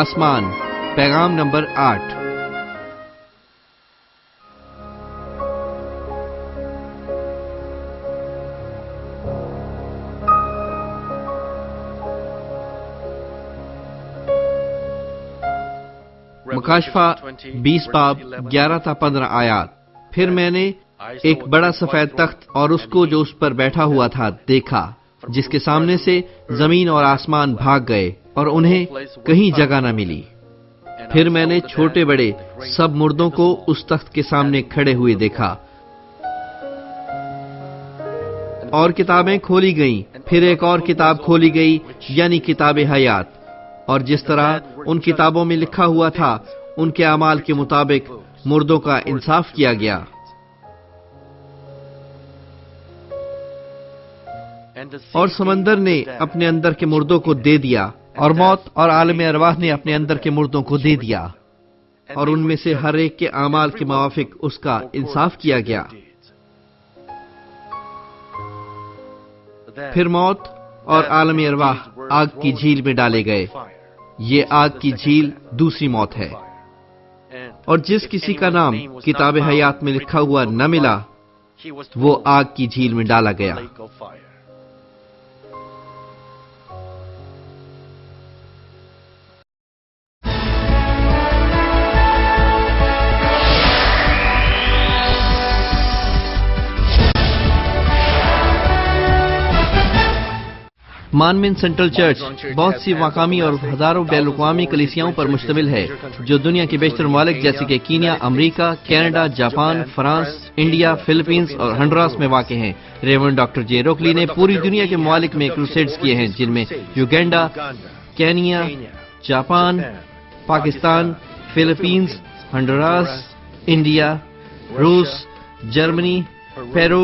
आसमान पैगाम नंबर आठ मुकाशफा बीस पाप ग्यारह था पंद्रह आयात फिर मैंने एक बड़ा सफेद तख्त और उसको जो उस पर बैठा हुआ था देखा जिसके सामने से जमीन और आसमान भाग गए और उन्हें कहीं जगह न मिली फिर मैंने छोटे बड़े सब मुर्दों को उस तख्त के सामने खड़े हुए देखा और किताबें खोली गईं, फिर एक और किताब खोली गई यानी किताब हयात और जिस तरह उन किताबों में लिखा हुआ था उनके अमाल के मुताबिक मुर्दों का इंसाफ किया गया और समंदर ने अपने अंदर के मुर्दों को दे दिया और मौत और आलम अरवाह ने अपने अंदर के मुर्दों को दे दिया और उनमें से हर एक के अमाल के मुआफिक उसका इंसाफ किया गया फिर मौत और आलम अरवाह आग की झील में डाले गए ये आग की झील दूसरी मौत है और जिस किसी का नाम किताब हयात में लिखा हुआ न मिला वो आग की झील में डाला गया मानमिन सेंट्रल चर्च बहुत सी मकामी और हजारों बैन कलिसियाओं पर मुश्तमिल है जो दुनिया के बेशतर ममालिक जैसे कि Kenya America Canada Japan France India Philippines और हंड्रास में वाक़ हैं रेवन डॉक्टर जे रोकली ने पूरी दुनिया के ममालिक में क्रूसेड्स किए हैं जिनमें Uganda Kenya Japan Pakistan Philippines Honduras India रूस जर्मनी पेरू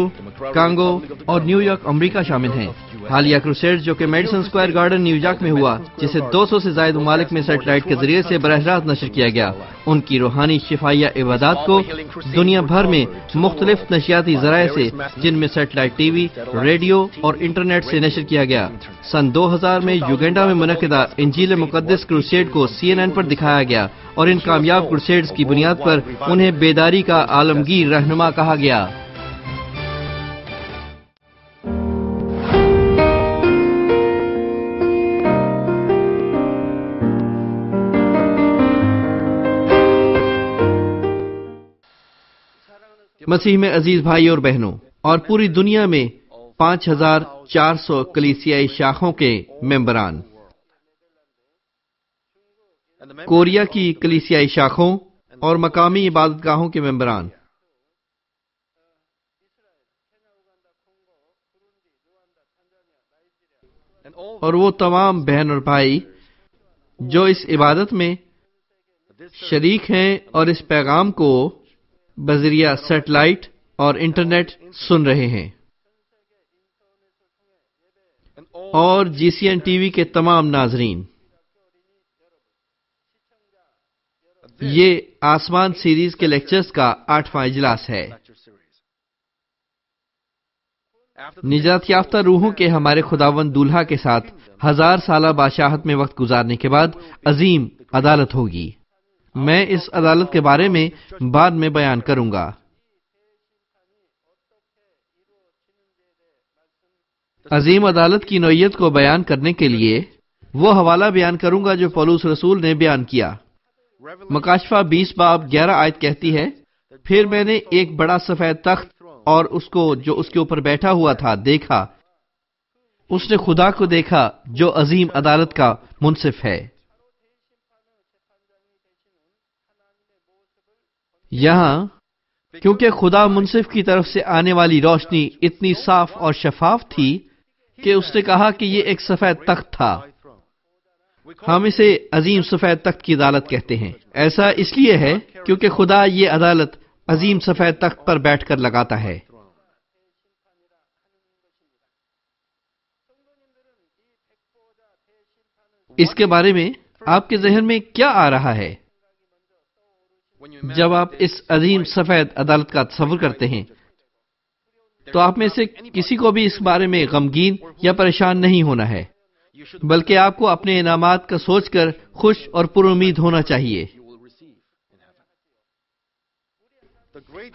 कांगो और न्यूयॉर्क अमेरिका शामिल हैं हालिया क्रूसेड जो कि मेडिसन स्क्वायर गार्डन न्यूयॉर्क में हुआ जिसे 200 से जायद ममालिक में सेटेलाइट के जरिए से बरह रात नशर किया गया उनकी रूहानी शिफाया इबादत को दुनिया भर में मुख्तलिफ नशियाती जराये से जिनमें सेटेलाइट टी वी रेडियो और इंटरनेट से नशर किया गया सन 2000 में युगेंडा में मनदा इंजील मुकदस क्रूसेड को सी एन एन पर दिखाया गया और इन कामयाब क्रुसेड की बुनियाद पर उन्हें बेदारी का आलमगीर रहनुमा कहा गया मसीह में अजीज भाई और बहनों और पूरी दुनिया में 5,400 कलीसियाई शाखों के मेंबरान कोरिया की कलीसियाई शाखों और मकामी इबादतगाहों के मेंबरान और वो तमाम बहन और भाई जो इस इबादत में शरीक हैं और इस पैगाम को बजरिया सैटेलाइट और इंटरनेट सुन रहे हैं और जीसीएन टीवी के तमाम नाजरीन ये आसमान सीरीज के लेक्चर्स का आठवां इजलास है निजात याफ्ता रूहों के हमारे खुदावन दूल्हा के साथ हजार साल बादशाहत में वक्त गुजारने के बाद अजीम अदालत होगी मैं इस अदालत के बारे में बाद में बयान करूंगा अजीम अदालत की नोयत को बयान करने के लिए वो हवाला बयान करूंगा जो फलूस रसूल ने बयान किया मकाशफा बीस बाब ग्यारह आयत कहती है फिर मैंने एक बड़ा सफेद तख्त और उसको जो उसके ऊपर बैठा हुआ था देखा उसने खुदा को देखा जो अजीम अदालत का मुनसिफ है यहां क्योंकि खुदा मुनसिफ की तरफ से आने वाली रोशनी इतनी साफ और शफाफ थी कि उसने कहा कि यह एक सफेद तख्त था हम इसे अजीम सफेद तख्त की अदालत कहते हैं ऐसा इसलिए है क्योंकि खुदा ये अदालत अजीम सफेद तख्त पर बैठकर लगाता है इसके बारे में आपके जहन में क्या आ रहा है जब आप इस अजीम सफेद अदालत का तस्वर करते हैं तो आप में से किसी को भी इस बारे में गमगीन या परेशान नहीं होना है बल्कि आपको अपने इनाम का सोचकर खुश और पुरुद होना चाहिए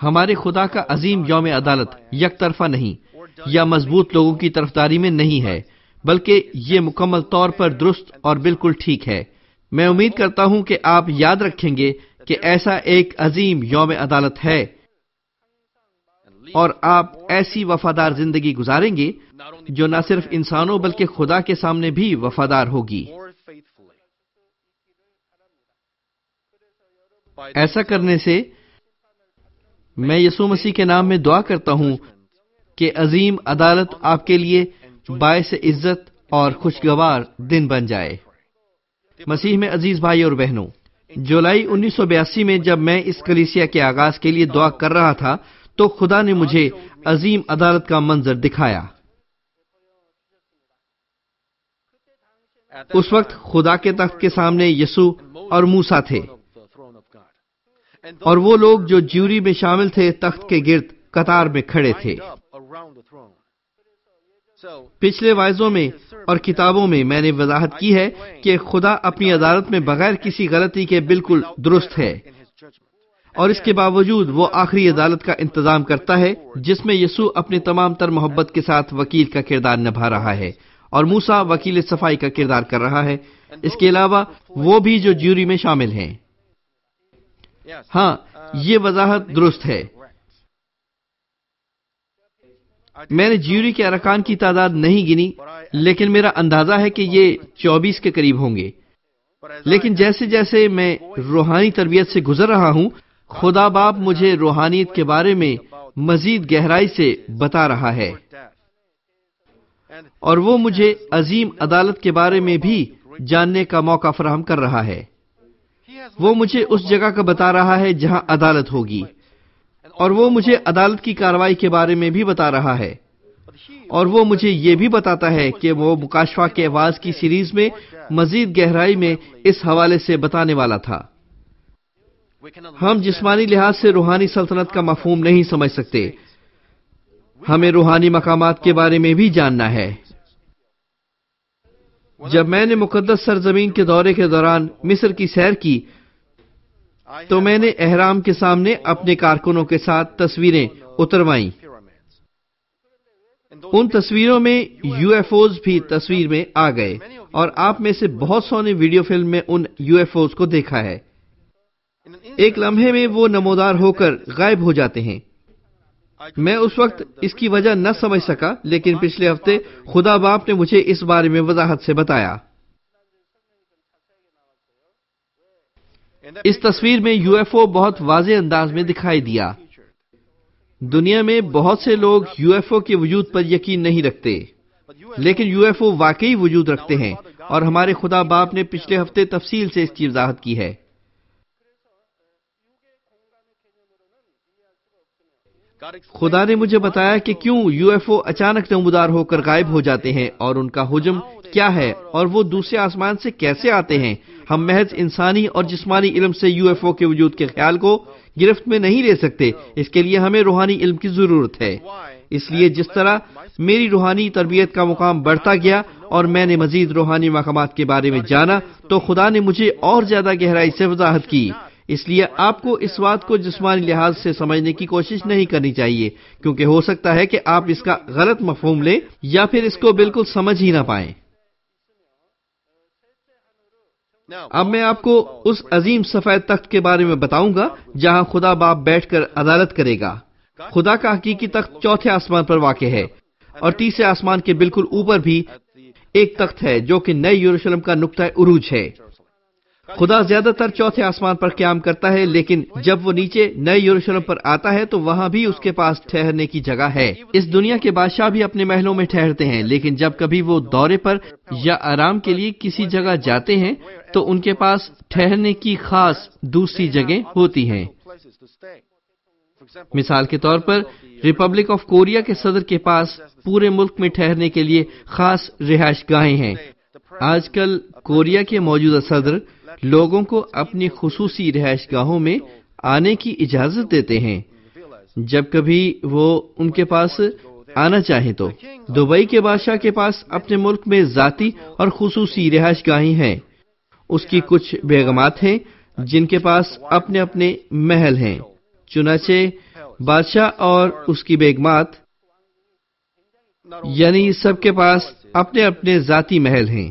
हमारे खुदा का अजीम योम अदालत यक तरफा नहीं या मजबूत लोगों की तरफदारी में नहीं है बल्कि ये मुकम्मल तौर पर दुरुस्त और बिल्कुल ठीक है मैं उम्मीद करता हूं कि आप याद रखेंगे कि ऐसा एक अजीम योम अदालत है और आप ऐसी वफादार जिंदगी गुजारेंगे जो न सिर्फ इंसानों बल्कि खुदा के सामने भी वफादार होगी ऐसा करने से मैं यसु मसीह के नाम में दुआ करता हूं कि अजीम अदालत आपके लिए बायस इज्जत और खुशगवार दिन बन जाए मसीह में अजीज भाई और बहनों जुलाई 1982 में जब मैं इस कलीसिया के आगाज के लिए दुआ कर रहा था तो खुदा ने मुझे अजीम अदालत का मंजर दिखाया उस वक्त खुदा के तख्त के सामने यसु और मूसा थे और वो लोग जो ज्यूरी में शामिल थे तख्त के गिर्द कतार में खड़े थे पिछले वायजों में और किताबों में मैंने वजाहत की है कि खुदा अपनी अदालत में बगैर किसी गलती के बिल्कुल दुरुस्त है और इसके बावजूद वो आखिरी अदालत का इंतजाम करता है जिसमें यसु अपने तमाम तर मोहब्बत के साथ वकील का किरदार निभा रहा है और मूसा वकील सफाई का किरदार कर रहा है इसके अलावा वो भी जो ज्यूरी में शामिल हैं हाँ ये वजाहत दुरुस्त है मैंने ज्यूरी के अरकान की तादाद नहीं गिनी लेकिन मेरा अंदाजा है कि ये 24 के करीब होंगे लेकिन जैसे जैसे मैं रूहानी तरबियत से गुजर रहा हूँ खुदा बाप मुझे रूहानियत के बारे में मजीद गहराई से बता रहा है और वो मुझे अजीम अदालत के बारे में भी जानने का मौका फराहम कर रहा है वो मुझे उस जगह का बता रहा है जहाँ अदालत होगी और वो मुझे अदालत की कार्रवाई के बारे में भी बता रहा है और वो मुझे ये भी बताता है कि वो मुकाशवा के आवाज की सीरीज में मजीद गहराई में इस हवाले से बताने वाला था हम जिस्मानी लिहाज से रूहानी सल्तनत का मफहम नहीं समझ सकते हमें रूहानी मकाम के बारे में भी जानना है जब मैंने मुकदस सरजमीन के दौरे के दौरान मिस्र की सैर की तो मैंने एहराम के सामने अपने कारकुनों के साथ तस्वीरें उतरवाई उन तस्वीरों में यूएफओज भी तस्वीर में आ गए और आप में से बहुत सौ ने वीडियो फिल्म में उन यूएफओज को देखा है एक लम्हे में वो नमोदार होकर गायब हो जाते हैं मैं उस वक्त इसकी वजह न समझ सका लेकिन पिछले हफ्ते खुदा बाप ने मुझे इस बारे में वजाहत से बताया इस तस्वीर में यूएफओ बहुत वाजे अंदाज में दिखाई दिया दुनिया में बहुत से लोग यूएफओ के वजूद पर यकीन नहीं रखते लेकिन यूएफओ वाकई वजूद रखते हैं और हमारे खुदा बाप ने पिछले हफ्ते तफसील से इसकी वजाहत की है खुदा ने मुझे बताया कि क्यों यूएफओ अचानक नमदार होकर गायब हो जाते हैं और उनका हुजम क्या है और वो दूसरे आसमान से कैसे आते हैं हम महज इंसानी और जिस्मानी इलम से यूएफओ के वजूद के ख्याल को गिरफ्त में नहीं ले सकते इसके लिए हमें रूहानी इल्म की जरूरत है इसलिए जिस तरह मेरी रूहानी तरबियत का मुकाम बढ़ता गया और मैंने मजीद रूहानी मकाम के बारे में जाना तो खुदा ने मुझे और ज्यादा गहराई से वजाहत की इसलिए आपको इस बात को जिसमानी लिहाज से समझने की कोशिश नहीं करनी चाहिए क्योंकि हो सकता है कि आप इसका गलत मफहम लें या फिर इसको बिल्कुल समझ ही ना पाएं अब मैं आपको उस अजीम सफेद तख्त के बारे में बताऊंगा जहां खुदा बाप बैठकर अदालत करेगा खुदा का हकीकी तख्त चौथे आसमान पर वाक़ है और तीसरे आसमान के बिल्कुल ऊपर भी एक तख्त है जो कि नए यरूशलेम का नुकता उरूज है खुदा ज्यादातर चौथे आसमान पर क्याम करता है लेकिन जब वो नीचे नए यरूशलेम पर आता है तो वहाँ भी उसके पास ठहरने की जगह है इस दुनिया के बादशाह भी अपने महलों में ठहरते हैं लेकिन जब कभी वो दौरे पर या आराम के लिए किसी जगह जाते हैं तो उनके पास ठहरने की खास दूसरी जगह होती है मिसाल के तौर पर रिपब्लिक ऑफ कोरिया के सदर के पास पूरे मुल्क में ठहरने के लिए खास रिहायश गाहें हैं आजकल कोरिया के मौजूदा सदर लोगों को अपनी खसूसी रिहायश गाहों में आने की इजाज़त देते हैं जब कभी वो उनके पास आना चाहे तो दुबई के बादशाह के पास अपने मुल्क में जाति और खसूसी रिहाइश हैं उसकी कुछ बेगमात हैं जिनके पास अपने अपने महल हैं चुनाचे बादशाह और उसकी बेगमात यानी सबके पास अपने अपने जाति महल हैं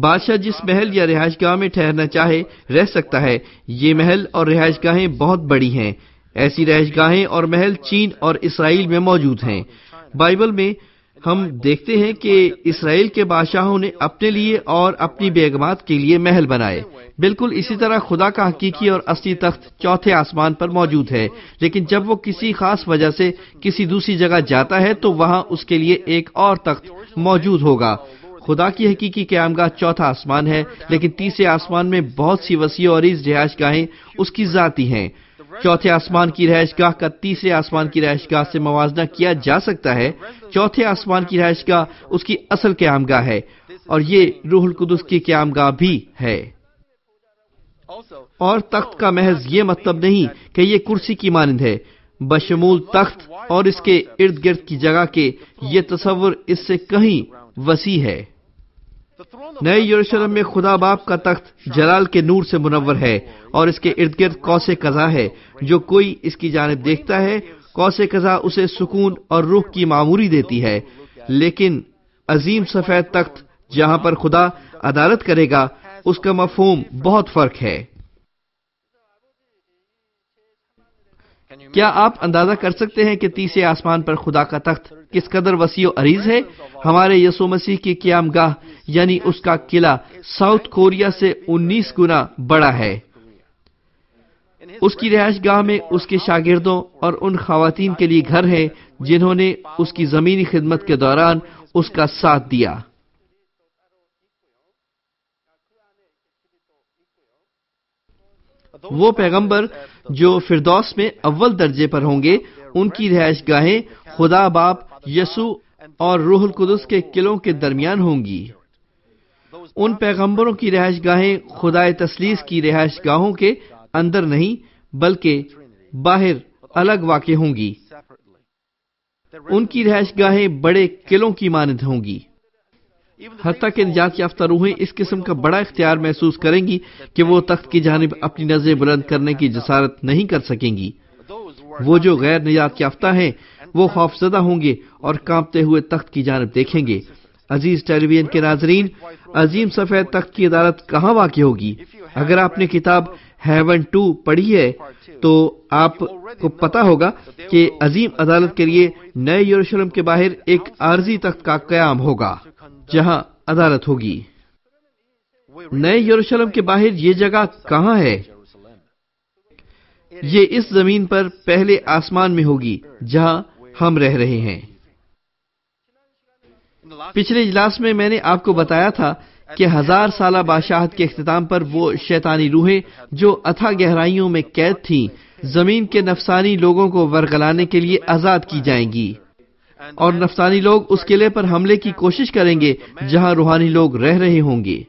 बादशाह जिस महल या रिहायश गाह में ठहरना चाहे रह सकता है ये महल और रिहायश गाहें बहुत बड़ी हैं ऐसी रिहाइश गाहें और महल चीन और इसराइल में मौजूद हैं बाइबल में हम देखते हैं कि इसराइल के बादशाहों ने अपने लिए और अपनी बेगमात के लिए महल बनाए बिल्कुल इसी तरह खुदा का हकीकी और असली तख्त चौथे आसमान पर मौजूद है लेकिन जब वो किसी खास वजह से किसी दूसरी जगह जाता है तो वहाँ उसके लिए एक और तख्त मौजूद होगा खुदा की हकीकी क्यामगाह चौथा आसमान है लेकिन तीसरे आसमान में बहुत सी वसी और इस रिहायश गाहें उसकी जाती हैं चौथे आसमान की रहायश गाह का तीसरे आसमान की रहायश गाह से मुजना किया जा सकता है चौथे आसमान की रहायश गाह उसकी असल क्याम गाह है और ये रूहल कुदस की क्याम गाह भी है और तख्त का महज ये मतलब नहीं कि ये कुर्सी की मानंद है बशमूल तख्त और इसके इर्द गिर्द की जगह के ये तस्वर इससे कहीं वसी है नए यरूशलेम में खुदा बाप का तख्त जलाल के नूर से मुनवर है और इसके इर्द गिर्द कौसे कजा है जो कोई इसकी जानब देखता है कौसे कजा उसे सुकून और रूह की मामूरी देती है लेकिन अजीम सफेद तख्त जहाँ पर खुदा अदालत करेगा उसका मफहूम बहुत फर्क है क्या आप अंदाजा कर सकते हैं कि तीसरे आसमान पर खुदा का तख्त किस कदर वसी अरीज है हमारे यसो मसीह की क्याम गाह यानी उसका किला साउथ कोरिया से 19 गुना बड़ा है उसकी रिहायश गाह में उसके शागिर्दों और उन खातन के लिए घर है जिन्होंने उसकी जमीनी खिदमत के दौरान उसका साथ दिया वो पैगंबर जो फिरदौस में अव्वल दर्जे पर होंगे उनकी रहायश गाहें खुदा बाप यसु और रोहल कुदस के किलों के दरमियान होंगी उन पैगंबरों की रहायश गाहें खुदाए तसलीस की रिहाइश गाहों के अंदर नहीं बल्कि बाहर अलग वाक़ होंगी उनकी रहायश गाहें बड़े किलों की मानद होंगी हद तक इन जात याफ्ता रूहें इस किस्म का बड़ा इख्तियार महसूस करेंगी कि वो तख्त की जानब अपनी नजरें बुलंद करने की जसारत नहीं कर सकेंगी वो जो गैर निजात याफ्ता हैं वो खौफजदा होंगे और कांपते हुए तख्त की जानब देखेंगे अजीज टेलीविजन के नाजरीन अजीम सफेद तख्त की अदालत कहाँ वाकई होगी अगर आपने किताब हेवन टू पढ़ी है तो आपको पता होगा कि अजीम अदालत के लिए नए यरूशलेम के बाहर एक आर्जी तख्त का क्याम होगा जहां अदालत होगी नए यरूशलेम के बाहर ये जगह कहाँ है ये इस जमीन पर पहले आसमान में होगी जहां हम रह रहे हैं पिछले इजलास में मैंने आपको बताया था कि हजार साल बादशाहत के अख्ताम पर वो शैतानी रूहें जो अथा गहराइयों में कैद थीं जमीन के नफसानी लोगों को वरगलाने के लिए आजाद की जाएंगी और नफसानी लोग उस किले पर हमले की कोशिश करेंगे जहां रूहानी लोग रह रहे होंगे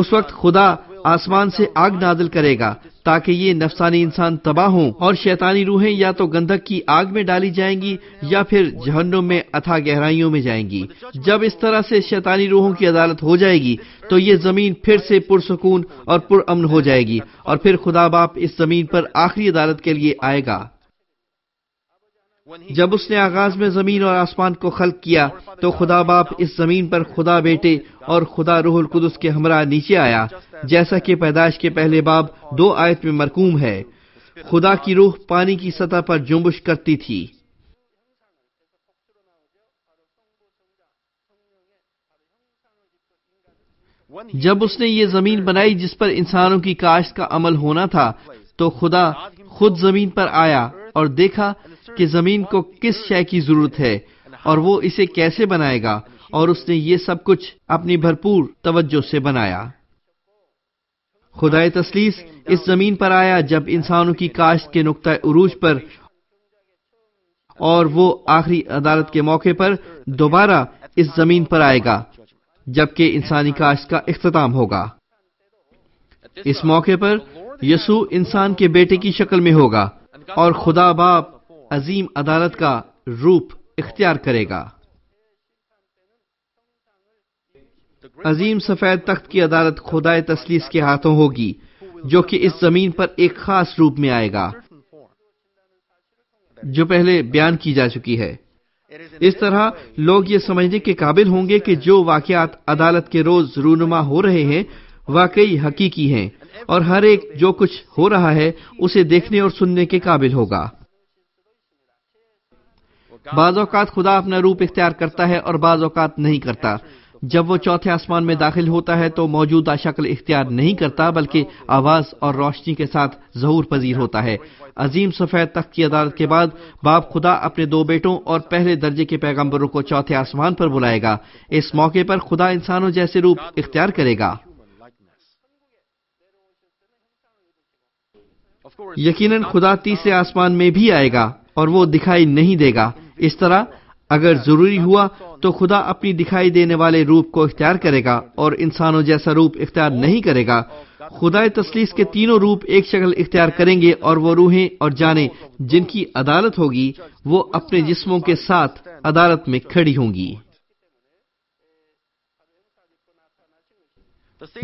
उस वक्त खुदा आसमान से आग नादल करेगा ताकि ये नफसानी इंसान तबाह हों और शैतानी रूहें या तो गंधक की आग में डाली जाएंगी या फिर जहन्नुम में अथा गहराइयों में जाएंगी जब इस तरह से शैतानी रूहों की अदालत हो जाएगी तो ये जमीन फिर से पुरसकून और पुरअमन हो जाएगी और फिर खुदा बाप इस जमीन पर आखिरी अदालत के लिए आएगा जब उसने आगाज में जमीन और आसमान को खल किया तो खुदा बाप इस जमीन पर खुदा बेटे और खुदा रूहुल कुदस के हमरा नीचे आया जैसा कि पैदाइश के पहले बाब दो आयत में मरकूम है खुदा की रूह पानी की सतह पर जुम्बुश करती थी जब उसने ये जमीन बनाई जिस पर इंसानों की काश्त का अमल होना था तो खुदा खुद जमीन पर आया और देखा कि जमीन को किस शय की जरूरत है और वो इसे कैसे बनाएगा और उसने ये सब कुछ अपनी भरपूर तवज्जो से बनाया खुदाए तसलीस इस जमीन पर आया जब इंसानों की काश्त के नुकता उरूज पर और वो आखिरी अदालत के मौके पर दोबारा इस जमीन पर आएगा जबकि इंसानी काश्त का अख्ताम होगा इस मौके पर यसु इंसान के बेटे की शक्ल में होगा और खुदा बाप अजीम अदालत का रूप इख्तियार करेगा अजीम सफेद तख्त की अदालत खुदाए तसलीस के हाथों होगी जो कि इस जमीन पर एक खास रूप में आएगा जो पहले बयान की जा चुकी है इस तरह लोग ये समझने के काबिल होंगे कि जो वाकयात अदालत के रोज रूनुमा हो रहे हैं वाकई हकीकी हैं और हर एक जो कुछ हो रहा है उसे देखने और सुनने के काबिल होगा बाज़ खुदा अपना रूप इख्तियार करता है और बाज़ नहीं करता जब वो चौथे आसमान में दाखिल होता है तो मौजूदा शक्ल इख्तियार नहीं करता बल्कि आवाज और रोशनी के साथ जहूर पजीर होता है अजीम सफ़ेद तख्त की अदालत के बाद बाप खुदा अपने दो बेटों और पहले दर्जे के पैगम्बरों को चौथे आसमान पर बुलाएगा इस मौके पर खुदा इंसानों जैसे रूप इख्तियार करेगा यकीनन खुदा तीसरे आसमान में भी आएगा और वो दिखाई नहीं देगा इस तरह अगर जरूरी हुआ तो खुदा अपनी दिखाई देने वाले रूप को इख्तियार करेगा और इंसानों जैसा रूप इख्तियार नहीं करेगा खुदा तसलीस के तीनों रूप एक शक्ल इख्तियार करेंगे और वो रूहें और जाने जिनकी अदालत होगी वो अपने जिस्मों के साथ अदालत में खड़ी होंगी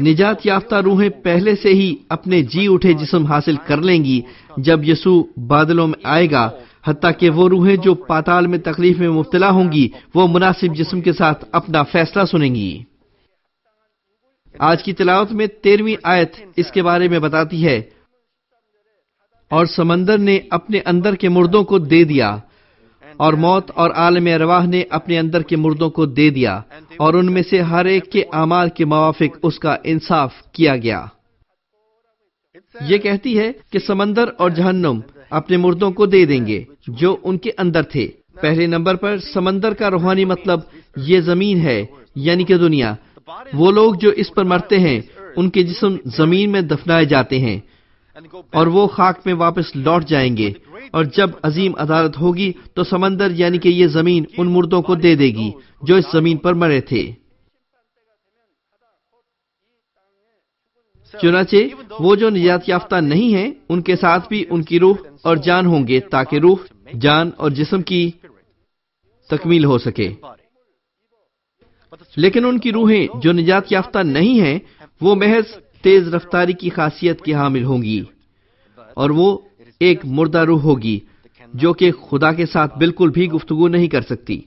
निजात याफ्ता रूहें पहले से ही अपने जी उठे जिस्म हासिल कर लेंगी जब यसु बादलों में आएगा हती के वो रूहें जो पाताल में तकलीफ में मुबतला होंगी वो मुनासिब जिसम के साथ अपना फैसला सुनेंगी आज की तलावत में तेरहवीं आयत इसके बारे में बताती है और समंदर ने अपने अंदर के मुर्दों को दे दिया और मौत और आलम अरवाह ने अपने अंदर के मुर्दों को दे दिया और उनमें से हर एक के आमाल के मवाफिक उसका इंसाफ किया गया ये कहती है कि समंदर और जहन्नुम अपने मुर्दों को दे देंगे जो उनके अंदर थे पहले नंबर पर समंदर का रूहानी मतलब ये जमीन है यानी कि दुनिया वो लोग जो इस पर मरते हैं उनके जिसम जमीन में दफनाए जाते हैं और वो खाक में वापस लौट जाएंगे और जब अजीम अदालत होगी तो समंदर यानी कि ये जमीन उन मुर्दों को दे देगी जो इस जमीन पर मरे थे चुनाचे वो जो निजात याफ्ता नहीं है उनके साथ भी उनकी रूह और जान होंगे ताकि रूह जान और जिस्म की तकमील हो सके लेकिन उनकी रूहें जो निजात याफ्ता नहीं है वो महज तेज रफ्तारी की खासियत की हामिल होंगी और वो एक मुर्दा रूह होगी जो कि खुदा के साथ बिल्कुल भी गुफ्तगु नहीं कर सकती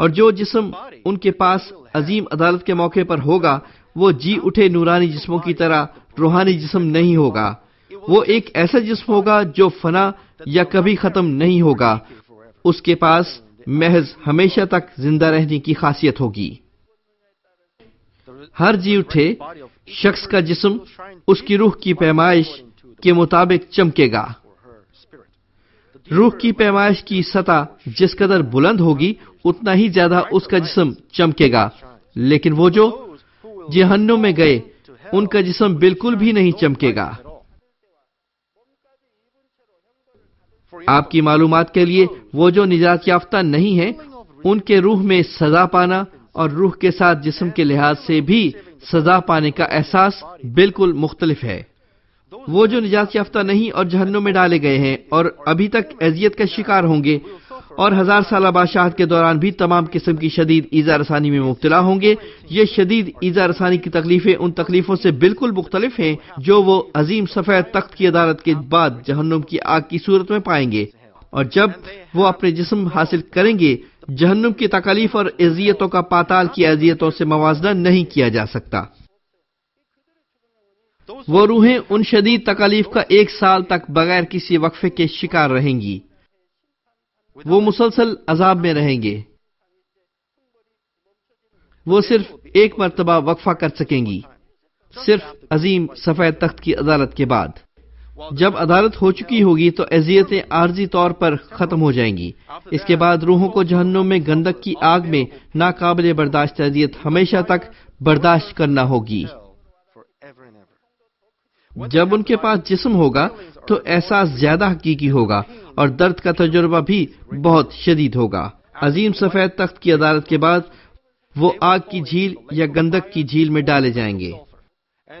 और जो जिसम उनके पास अजीम अदालत के मौके पर होगा वो जी उठे नूरानी जिस्मों की तरह रूहानी जिस्म नहीं होगा वो एक ऐसा जिस्म होगा जो फना या कभी खत्म नहीं होगा उसके पास महज हमेशा तक जिंदा रहने की खासियत होगी हर जी उठे शख्स का जिस्म उसकी रूह की पैमाइश के मुताबिक चमकेगा रूह की पैमाइश की सतह जिस कदर बुलंद होगी उतना ही ज्यादा उसका जिस्म चमकेगा लेकिन वो जो जहन्नुम में गए उनका जिसम बिल्कुल भी नहीं चमकेगा आपकी मालूम के लिए वो जो निजात याफ्ता नहीं है उनके रूह में सजा पाना और रूह के साथ जिसम के लिहाज से भी सजा पाने का एहसास बिल्कुल मुख्तलिफ है वो जो निजात याफ्ता नहीं और जहन्नों में डाले गए हैं और अभी तक एजियत का शिकार होंगे और हजार साल बादशाह के दौरान भी तमाम किस्म की शदीद ईजा रसानी में मुबतला होंगे ये शदीद ईजा रसानी की तकलीफें उन तकलीफों से बिल्कुल मुख्तलिफ हैं जो वो अजीम सफ़ेद तख्त की अदालत के बाद जहन्नुम की आग की सूरत में पाएंगे और जब वो अपने जिसम हासिल करेंगे जहन्नुम की तकलीफ और एजियतों का पाताल की एजियतों से मुजना नहीं किया जा सकता वो रूहें उन शदीद तकलीफ का एक साल तक बगैर किसी वक्फे के शिकार रहेंगी वो मुसलसल अजाब में रहेंगे वो सिर्फ एक मरतबा वक्फा कर सकेंगी सिर्फ अजीम सफ़ेद तख्त की अदालत के बाद जब अदालत हो चुकी होगी तो एजियतें आर्जी तौर पर खत्म हो जाएंगी इसके बाद रूहों को जहनों में गंदक की आग में नाकाबले बर्दाश्त अजियत हमेशा तक बर्दाश्त करना होगी जब उनके पास जिस्म होगा तो एहसास ज्यादा हकीकी होगा और दर्द का तजुर्बा भी बहुत शदीद होगा अजीम सफेद तख्त की अदालत के बाद वो आग की झील या गंदक की झील में डाले जाएंगे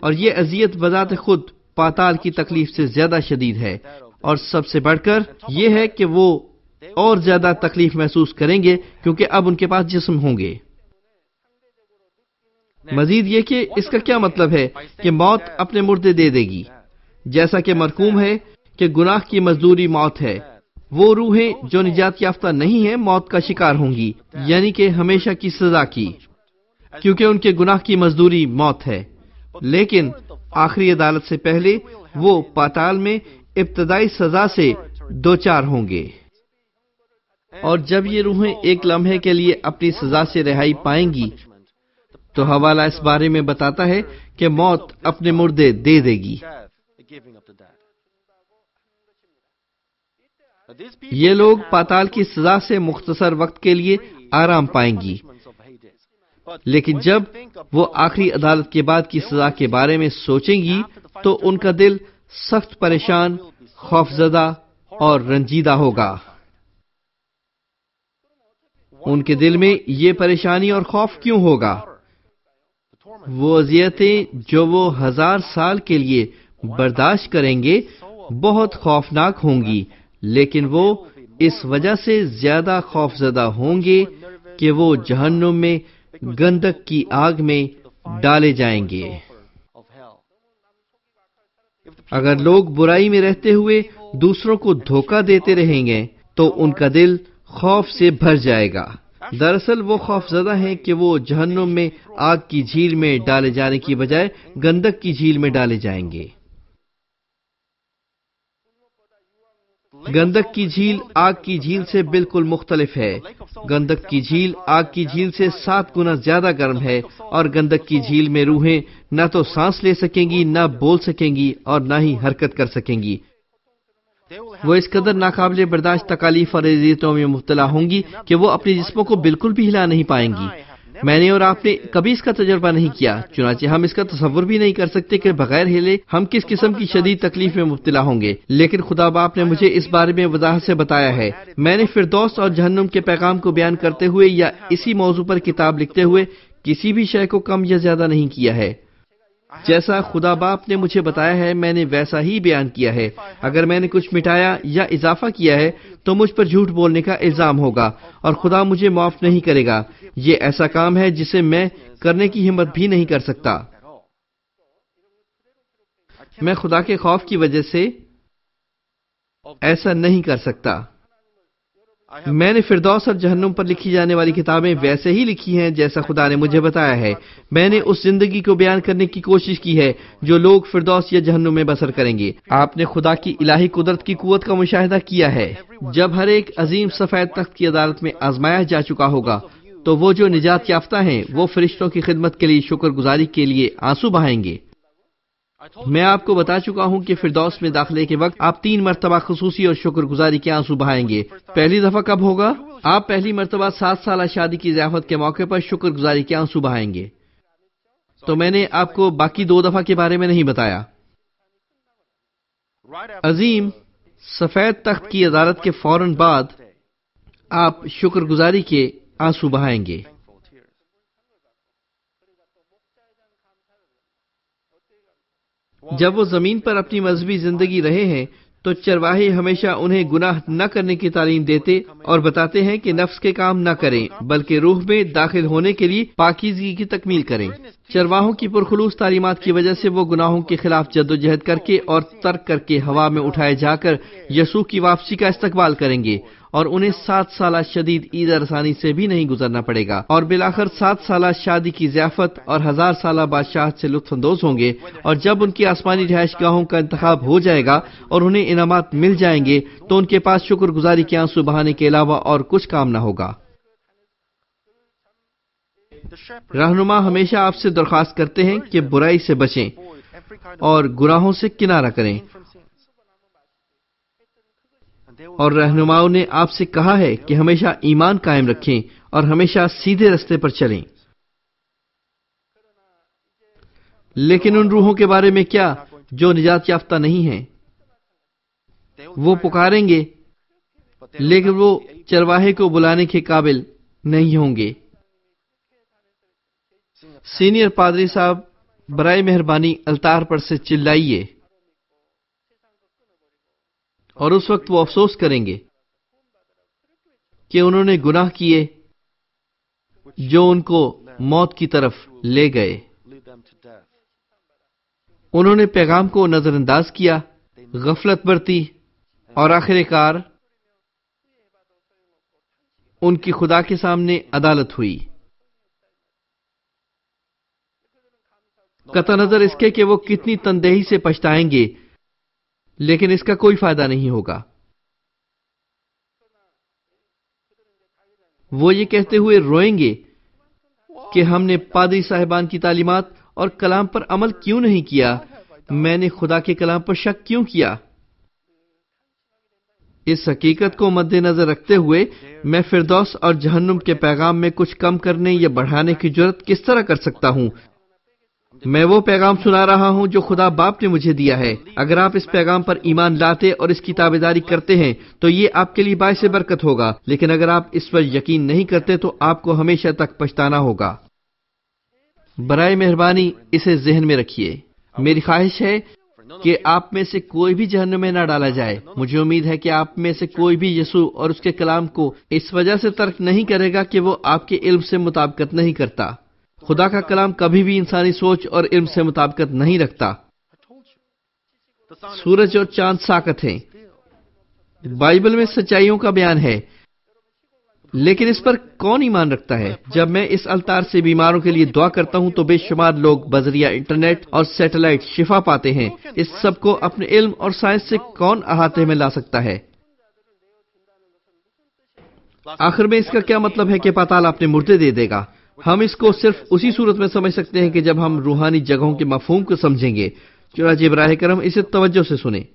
और ये अजियत बजात खुद पाताल की तकलीफ से ज्यादा शदीद है और सबसे बढ़कर यह है कि वो और ज्यादा तकलीफ महसूस करेंगे क्योंकि अब उनके पास जिस्म होंगे मजीद ये कि इसका क्या मतलब है कि मौत अपने मुर्दे दे देगी जैसा कि मरकूम है कि गुनाह की मजदूरी मौत है वो रूहें जो निजात याफ्ता नहीं है मौत का शिकार होंगी यानी कि हमेशा की सजा की क्योंकि उनके गुनाह की मजदूरी मौत है लेकिन आखिरी अदालत से पहले वो पाताल में इब्तदाई सजा से दो चार होंगे और जब ये रूहें एक लम्हे के लिए अपनी सजा से रिहाई पाएंगी तो हवाला इस बारे में बताता है कि मौत अपने मुर्दे दे देगी ये लोग पाताल की सजा से मुख्तसर वक्त के लिए आराम पाएंगी लेकिन जब वो आखिरी अदालत के बाद की सजा के बारे में सोचेंगी तो उनका दिल सख्त परेशान खौफजदा और रंजीदा होगा उनके दिल में ये परेशानी और खौफ क्यों होगा वो अजियतें जो वो हजार साल के लिए बर्दाश्त करेंगे बहुत खौफनाक होंगी लेकिन वो इस वजह से ज्यादा खौफजदा होंगे कि वो जहन्नुम में गंदक की आग में डाले जाएंगे अगर लोग बुराई में रहते हुए दूसरों को धोखा देते रहेंगे तो उनका दिल खौफ से भर जाएगा दरअसल वो खौफजदा हैं कि वो जहन्नुम में आग की झील में डाले जाने की बजाय गंदक की झील में डाले जाएंगे गंदक की झील आग की झील से बिल्कुल मुख्तलिफ है गंदक की झील आग की झील से सात गुना ज्यादा गर्म है और गंदक की झील में रूहें न तो सांस ले सकेंगी न बोल सकेंगी और न ही हरकत कर सकेंगी वो इस कदर नाकाबिल बर्दाश्त तकालीफ और अजीतों में मुबतला होंगी कि वो अपने जिस्मों को बिल्कुल भी हिला नहीं पाएंगी मैंने और आपने कभी इसका तजर्बा नहीं किया चुनाचे हम इसका तस्वुर भी नहीं कर सकते कि बगैर हिले हम किस किस्म की शदीद तकलीफ में मुबतला होंगे लेकिन खुदा बाप ने मुझे इस बारे में वजाहत से बताया है मैंने फिर दोस्त और जहन्नुम के पैगाम को बयान करते हुए या इसी मौजू पर किताब लिखते हुए किसी भी शय को कम या ज्यादा नहीं किया है जैसा खुदा बाप ने मुझे बताया है मैंने वैसा ही बयान किया है अगर मैंने कुछ मिटाया या इजाफा किया है तो मुझ पर झूठ बोलने का इल्जाम होगा और खुदा मुझे माफ नहीं करेगा ये ऐसा काम है जिसे मैं करने की हिम्मत भी नहीं कर सकता मैं खुदा के खौफ की वजह से ऐसा नहीं कर सकता मैंने फिरदौस और जहन्नुम पर लिखी जाने वाली किताबें वैसे ही लिखी हैं जैसा खुदा ने मुझे बताया है मैंने उस जिंदगी को बयान करने की कोशिश की है जो लोग फिरदौस या जहन्नुम में बसर करेंगे आपने खुदा की इलाही कुदरत की कुत का मुशाह किया है जब हर एक अजीम सफेद तख्त की अदालत में आजमाया जा चुका होगा तो वो जो निजात याफ्ता हैं वो फरिश्तों की खिदमत के लिए शुक्रगुजारी के लिए आंसू बहाएंगे मैं आपको बता चुका हूं कि फिरदौस में दाखिले के वक्त आप तीन मरतबा खसूसी और शुक्रगुजारी के आंसू बहाएंगे पहली दफा कब होगा आप पहली मरतबा सात साल शादी की जियाफत के मौके पर शुक्रगुजारी के आंसू बहाएंगे तो मैंने आपको बाकी दो दफा के बारे में नहीं बताया अजीम सफेद तख्त की अदालत के फौरन बाद आप शुक्रगुजारी के आंसू बहाएंगे जब वो जमीन पर अपनी मजहबी जिंदगी रहे हैं तो चरवाहे हमेशा उन्हें गुनाह न करने की तालीम देते और बताते हैं कि नफ्स के काम न करें बल्कि रूह में दाखिल होने के लिए पाकिजगी की तकमील करें चरवाहों की पुरखलूस तालीमत की वजह से वो गुनाहों के खिलाफ जद्दोजहद करके और तर्क करके हवा में उठाए जाकर यसू की वापसी का इस्तेवाल करेंगे और उन्हें सात साल शदीद ईद आसानी से भी नहीं गुजरना पड़ेगा और बिलाखर सात साल शादी की जियाफत और हजार साल बादशाह से लुत्फानंदोज होंगे और जब उनकी आसमानी रिहाइश गाहों का इंतखब हो जाएगा और उन्हें इनाम मिल जाएंगे तो उनके पास शुक्रगुजारी के आंसू बहाने के अलावा और कुछ काम न होगा रहनुमा हमेशा आपसे दरख्वास्त करते हैं कि बुराई से बचें और गुराहों से किनारा करें और रहनुमाओं ने आपसे कहा है कि हमेशा ईमान कायम रखें और हमेशा सीधे रास्ते पर चलें लेकिन उन रूहों के बारे में क्या जो निजात याफ्ता नहीं है वो पुकारेंगे लेकिन वो चरवाहे को बुलाने के काबिल नहीं होंगे सीनियर पादरी साहब बरए मेहरबानी अल्तार पर से चिल्लाइए और उस वक्त वो अफसोस करेंगे कि उन्होंने गुनाह किए जो उनको मौत की तरफ ले गए उन्होंने पैगाम को नजरअंदाज किया गफलत बरती और आखिरकार उनकी खुदा के सामने अदालत हुई कता नजर इसके कि वो कितनी तनदेही से पछताएंगे लेकिन इसका कोई फायदा नहीं होगा वो ये कहते हुए रोएंगे कि हमने पादरी साहिबान की तालीमात और कलाम पर अमल क्यों नहीं किया मैंने खुदा के कलाम पर शक क्यों किया इस हकीकत को मद्देनजर रखते हुए मैं फिरदौस और जहन्नुम के पैगाम में कुछ कम करने या बढ़ाने की जरूरत किस तरह कर सकता हूं मैं वो पैगाम सुना रहा हूँ जो खुदा बाप ने मुझे दिया है अगर आप इस पैगाम पर ईमान लाते और इसकी ताबेदारी करते हैं तो ये आपके लिए बायस बरकत होगा लेकिन अगर आप इस पर यकीन नहीं करते तो आपको हमेशा तक पछताना होगा बरए मेहरबानी इसे जहन में रखिए मेरी ख्वाहिश है कि आप में से कोई भी जहन में न डाला जाए मुझे उम्मीद है कि आप में से कोई भी यसु और उसके कलाम को इस वजह से तर्क नहीं करेगा कि वो आपके इल्म से मुताबकत नहीं करता खुदा का कलाम कभी भी इंसानी सोच और इल्म से मुताबकत नहीं रखता सूरज और चांद साकत हैं बाइबल में सच्चाइयों का बयान है लेकिन इस पर कौन ईमान रखता है जब मैं इस अलतार से बीमारों के लिए दुआ करता हूं तो बेशुमार लोग बजरिया इंटरनेट और सैटेलाइट शिफा पाते हैं इस सब को अपने इल्म और साइंस से कौन अहाते में ला सकता है आखिर में इसका क्या मतलब है कि पाताल अपने मुर्दे दे देगा हम इसको सिर्फ उसी सूरत में समझ सकते हैं कि जब हम रूहानी जगहों के मफहूम को समझेंगे चुनाचे इब्राह करम इसे तवज्जो से सुने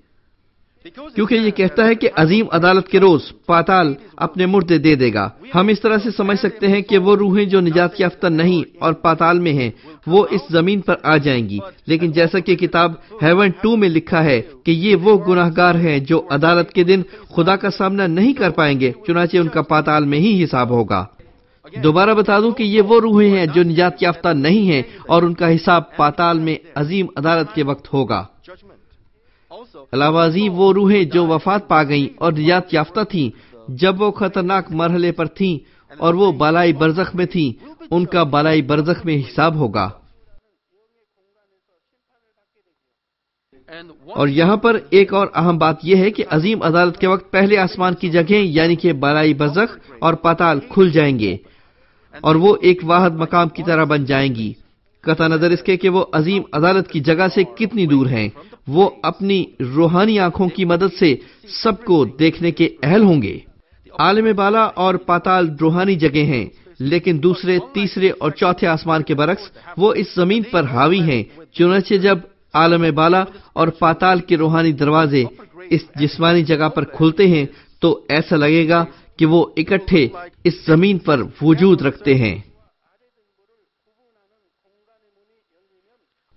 क्योंकि ये कहता है कि अजीम अदालत के रोज पाताल अपने मुर्दे दे देगा हम इस तरह से समझ सकते हैं कि वो रूहें जो निजात याफ्ता नहीं और पाताल में हैं वो इस जमीन पर आ जाएंगी लेकिन जैसा कि किताब हेवन टू में लिखा है कि ये वो गुनाहगार हैं जो अदालत के दिन खुदा का सामना नहीं कर पाएंगे चुनाचे उनका पाताल में ही हिसाब होगा दोबारा बता दूं कि ये वो रूहें हैं जो निजात याफ्ता नहीं हैं और उनका हिसाब पाताल में अजीम अदालत के वक्त होगा अलावाजी वो रूहें जो वफात पा गईं और निजात याफ्ता थीं जब वो खतरनाक मरहले पर थीं और वो बालाई बरजख में थीं उनका बालाई बरजख में हिसाब होगा और यहाँ पर एक और अहम बात यह है कि अजीम अदालत के वक्त पहले आसमान की जगह यानी कि बालाई बरजख और पाताल खुल जाएंगे और वो एक वाहद मकाम की तरह बन जाएंगी कता नजर इसके कि वो अजीम अदालत की जगह से कितनी दूर हैं वो अपनी रूहानी आंखों की मदद से सबको देखने के अहल होंगे आलम बाला और पाताल रूहानी जगह हैं लेकिन दूसरे तीसरे और चौथे आसमान के बरक्स वो इस जमीन पर हावी हैं चुनाचे जब आलम बाला और पाताल के रूहानी दरवाजे इस जिस्मानी जगह पर खुलते हैं तो ऐसा लगेगा कि वो इकट्ठे इस जमीन पर वजूद रखते हैं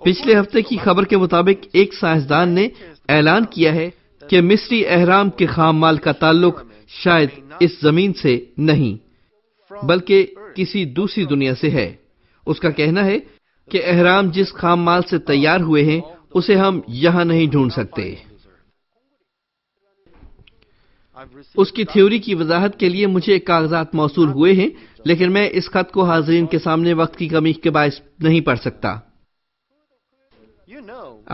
पिछले हफ्ते की खबर के मुताबिक एक साइंसदान ने ऐलान किया है कि मिस्री अहराम के खाम माल का ताल्लुक शायद इस जमीन से नहीं बल्कि किसी दूसरी दुनिया से है उसका कहना है कि अहराम जिस खाम माल से तैयार हुए हैं उसे हम यहाँ नहीं ढूंढ सकते उसकी थ्योरी की वजाहत के लिए मुझे कागजात मौसू हुए हैं लेकिन मैं इस खत को हाजरीन के सामने वक्त की कमी के बायस नहीं पढ़ सकता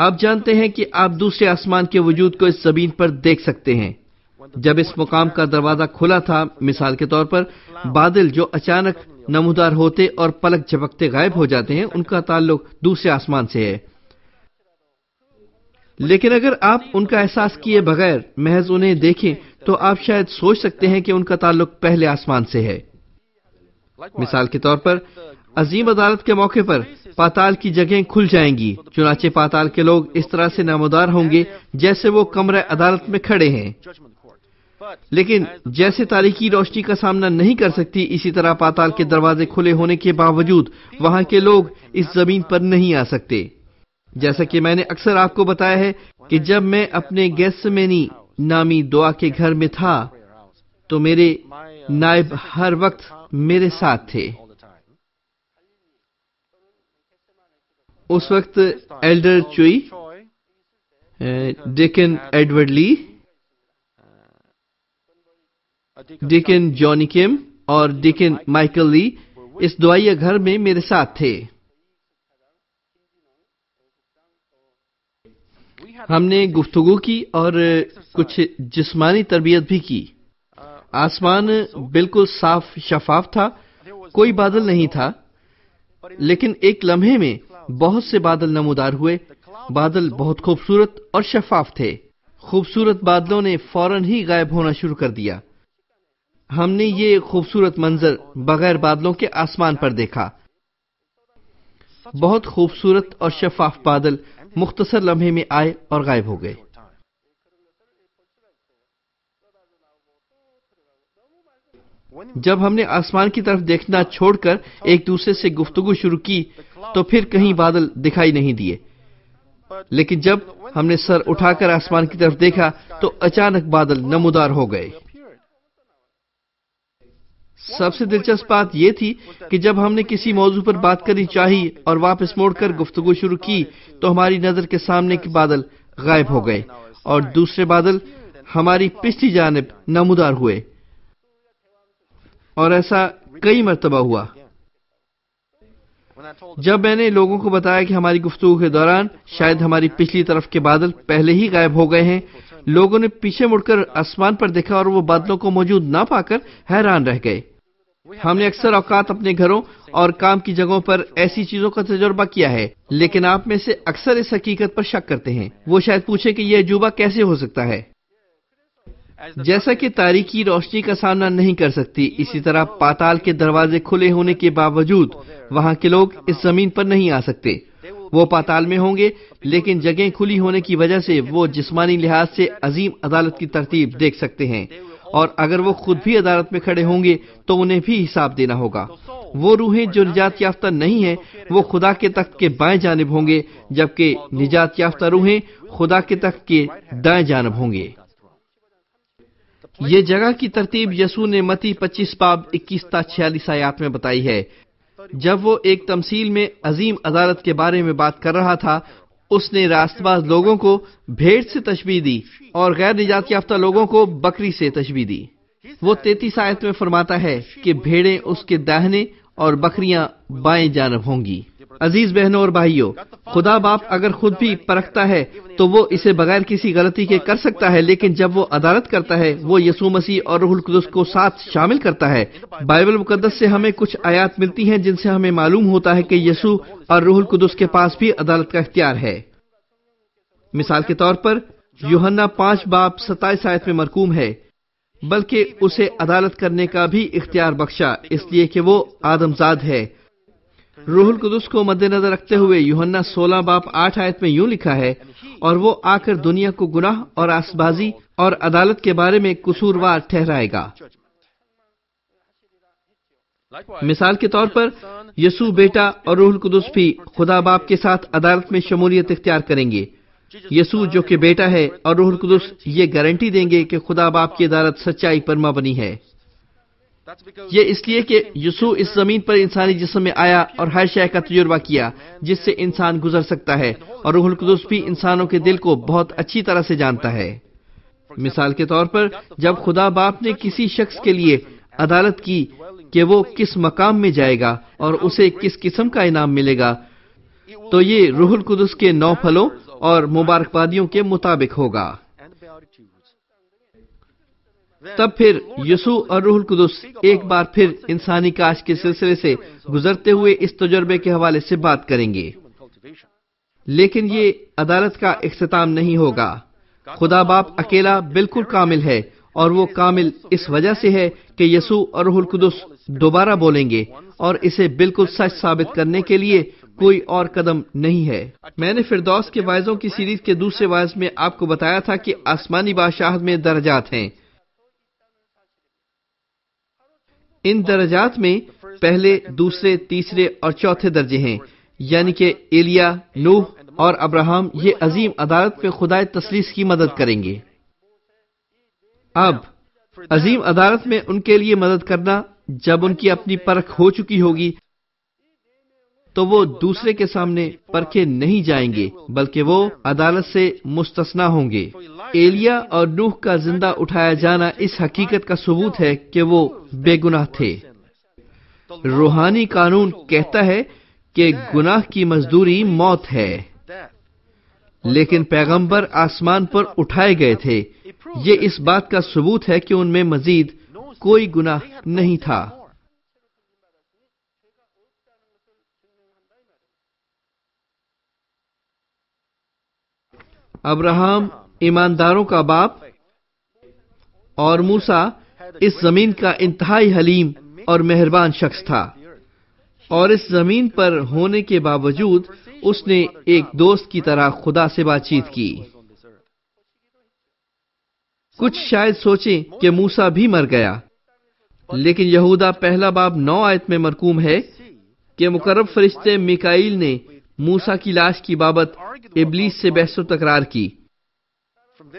आप जानते हैं कि आप दूसरे आसमान के वजूद को इस जमीन पर देख सकते हैं जब इस मुकाम का दरवाजा खुला था मिसाल के तौर पर बादल जो अचानक नमोदार होते और पलक झपकते गायब हो जाते हैं उनका ताल्लुक दूसरे आसमान से है लेकिन अगर आप उनका एहसास किए बगैर महज उन्हें देखें तो आप शायद सोच सकते हैं कि उनका ताल्लुक पहले आसमान से है मिसाल के तौर पर अजीम अदालत के मौके पर पाताल की जगहें खुल जाएंगी चुनाचे पाताल के लोग इस तरह से नामोदार होंगे जैसे वो कमरे अदालत में खड़े हैं लेकिन जैसे तारीखी रोशनी का सामना नहीं कर सकती इसी तरह पाताल के दरवाजे खुले होने के बावजूद वहां के लोग इस जमीन पर नहीं आ सकते जैसा कि मैंने अक्सर आपको बताया है कि जब मैं अपने गैस मैनी नामी दुआ के घर में था तो मेरे नायब हर वक्त मेरे साथ थे उस वक्त एल्डर चुई deacon Edward Lee deacon Johnny Kim और डिकन माइकल ली इस दुआया घर में मेरे साथ थे हमने गुफ्तगु की और कुछ जिस्मानी तरबियत भी की आसमान बिल्कुल साफ शफाफ था कोई बादल नहीं था लेकिन एक लम्हे में बहुत से बादल नमोदार हुए बादल बहुत खूबसूरत और शफाफ थे खूबसूरत बादलों ने फौरन ही गायब होना शुरू कर दिया हमने ये खूबसूरत मंजर बगैर बादलों के आसमान पर देखा बहुत खूबसूरत और शफाफ बादल मुख्तसर लम्हे में आए और गायब हो गए जब हमने आसमान की तरफ देखना छोड़कर एक दूसरे से गुफ्तगु शुरू की तो फिर कहीं बादल दिखाई नहीं दिए लेकिन जब हमने सर उठाकर आसमान की तरफ देखा तो अचानक बादल नमोदार हो गए सबसे दिलचस्प बात यह थी कि जब हमने किसी मौजू पर बात करनी चाहिए और वापस मोड़कर गुफ्तगु शुरू की तो हमारी नजर के सामने के बादल गायब हो गए और दूसरे बादल हमारी पिछली जानब नमदार हुए और ऐसा कई मरतबा हुआ जब मैंने लोगों को बताया कि हमारी गुफ्तु के दौरान शायद हमारी पिछली तरफ के बादल पहले ही गायब हो गए हैं लोगों ने पीछे मुड़कर आसमान पर देखा और वो बादलों को मौजूद ना पाकर हैरान रह गए हमने अक्सर औकात अपने घरों और काम की जगहों पर ऐसी चीजों का तजुर्बा किया है लेकिन आप में से अक्सर इस हकीकत पर शक करते हैं वो शायद पूछे कि यह अजूबा कैसे हो सकता है जैसा कि तारीखी रोशनी का सामना नहीं कर सकती इसी तरह पाताल के दरवाजे खुले होने के बावजूद वहाँ के लोग इस जमीन पर नहीं आ सकते वो पाताल में होंगे लेकिन जगह खुली होने की वजह से वो जिस्मानी लिहाज से अजीम अदालत की तरतीब देख सकते हैं और अगर वो खुद भी अदालत में खड़े होंगे तो उन्हें भी हिसाब देना होगा वो रूहें जो निजात याफ्ता नहीं है वो खुदा के तख्त के बाएं जानब होंगे जबकि निजात याफ्ता रूहें खुदा के तख्त के दाएं जानब होंगे ये जगह की तरतीब यसू ने मती पच्चीस पाप इक्कीस छियालीस आयात में बताई है जब वो एक तमसील में अजीम अदालत के बारे में बात कर रहा था उसने रास्तबाज लोगों को भेड़ से तशबी दी और गैर निजात याफ्ता लोगों को बकरी से तशबी दी वो तेतीस आयत में फरमाता है कि भेड़ें उसके दाहने और बकरियां बाएं जानब होंगी अजीज बहनों और भाइयों खुदा बाप अगर खुद भी परखता है तो वो इसे बगैर किसी गलती के कर सकता है लेकिन जब वो अदालत करता है वो यसु मसीह और रुहुल कुदस को साथ शामिल करता है बाइबल मुकदस से हमें कुछ आयात मिलती हैं जिनसे हमें मालूम होता है कि यसु और रुहुल कुदस के पास भी अदालत का इख्तियार है मिसाल के तौर पर योहन्ना पांच बाप सताईस आयत में मरकूम है बल्कि उसे अदालत करने का भी इख्तियार बख्शा इसलिए कि वो आदमजाद है रोहुल कुदस को मद्देनजर रखते हुए यूहन्ना सोलह बाप आठ आयत में यूं लिखा है और वो आकर दुनिया को गुनाह और आसबाजी और अदालत के बारे में कसूरवार ठहराएगा मिसाल के तौर पर यसु बेटा और रोहुल कुदस भी खुदा बाप के साथ अदालत में शमूलियत इख्तियार करेंगे यसु जो कि बेटा है और रोहुल कुदस ये गारंटी देंगे कि खुदा बाप की अदालत सच्चाई पर मबनी है ये इसलिए कि यीशु इस जमीन पर इंसानी जिसम में आया और हर शय का तजुर्बा किया जिससे इंसान गुजर सकता है और रूहुल कुदस भी इंसानों के दिल को बहुत अच्छी तरह से जानता है मिसाल के तौर पर जब खुदा बाप ने किसी शख्स के लिए अदालत की कि वो किस मकाम में जाएगा और उसे किस किस्म का इनाम मिलेगा तो ये रूहुल कुदस के नौ फलों और मुबारकबादियों के मुताबिक होगा तब फिर यसु और रूहुल कुदस एक बार फिर इंसानी काश के सिलसिले से गुजरते हुए इस तजुर्बे के हवाले से बात करेंगे लेकिन ये अदालत का अख्ताम नहीं होगा खुदा बाप अकेला बिल्कुल कामिल है और वो कामिल इस वजह से है कि यसु और रूहुल कुदस दोबारा बोलेंगे और इसे बिल्कुल सच साबित करने के लिए कोई और कदम नहीं है मैंने फिरदौस के वायजों की सीरीज के दूसरे वायज में आपको बताया था कि आसमानी बादशाह में दर्जात हैं इन दर्जात में पहले दूसरे तीसरे और चौथे दर्जे हैं यानी कि एलिया नूह और अब्राहम ये अजीम अदालत में खुदाए तसलीस की मदद करेंगे अब अजीम अदालत में उनके लिए मदद करना जब उनकी अपनी परख हो चुकी होगी तो वो दूसरे के सामने परखे नहीं जाएंगे बल्कि वो अदालत से मुस्तना होंगे एलिया और नूह का जिंदा उठाया जाना इस हकीकत का सबूत है कि वो बेगुनाह थे रूहानी कानून कहता है कि गुनाह की मजदूरी मौत है लेकिन पैगंबर आसमान पर उठाए गए थे ये इस बात का सबूत है कि उनमें मजीद कोई गुनाह नहीं था अब्राहम ईमानदारों का बाप और मूसा इस जमीन का इंतहाई हलीम और मेहरबान शख्स था और इस जमीन पर होने के बावजूद उसने एक दोस्त की तरह खुदा से बातचीत की कुछ शायद सोचें कि मूसा भी मर गया लेकिन यहूदा पहला बाब नौ आयत में मरकूम है कि मुकरब फरिश्ते मिकाइल ने मूसा की लाश की बाबत इबलीस से बहसो तकरार की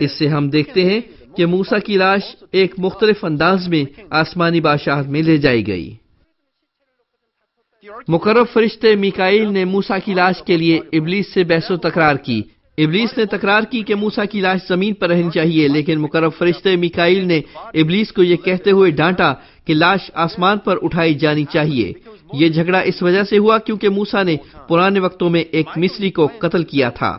इससे हम देखते हैं कि मूसा की लाश एक मुख्तलिफ अंदाज में आसमानी बादशाह में ले जाई गई मुकरब फरिश्ते मिकाइल ने मूसा की लाश के लिए इबलीस से बहसो तकरार की इबलीस ने तकरार की कि मूसा की लाश जमीन पर रहनी चाहिए लेकिन मुकरब फरिश्ते मिकाइल ने इबलीस को यह कहते हुए डांटा कि लाश आसमान पर उठाई जानी चाहिए ये झगड़ा इस वजह से हुआ क्योंकि मूसा ने पुराने वक्तों में एक मिस्री को कत्ल किया था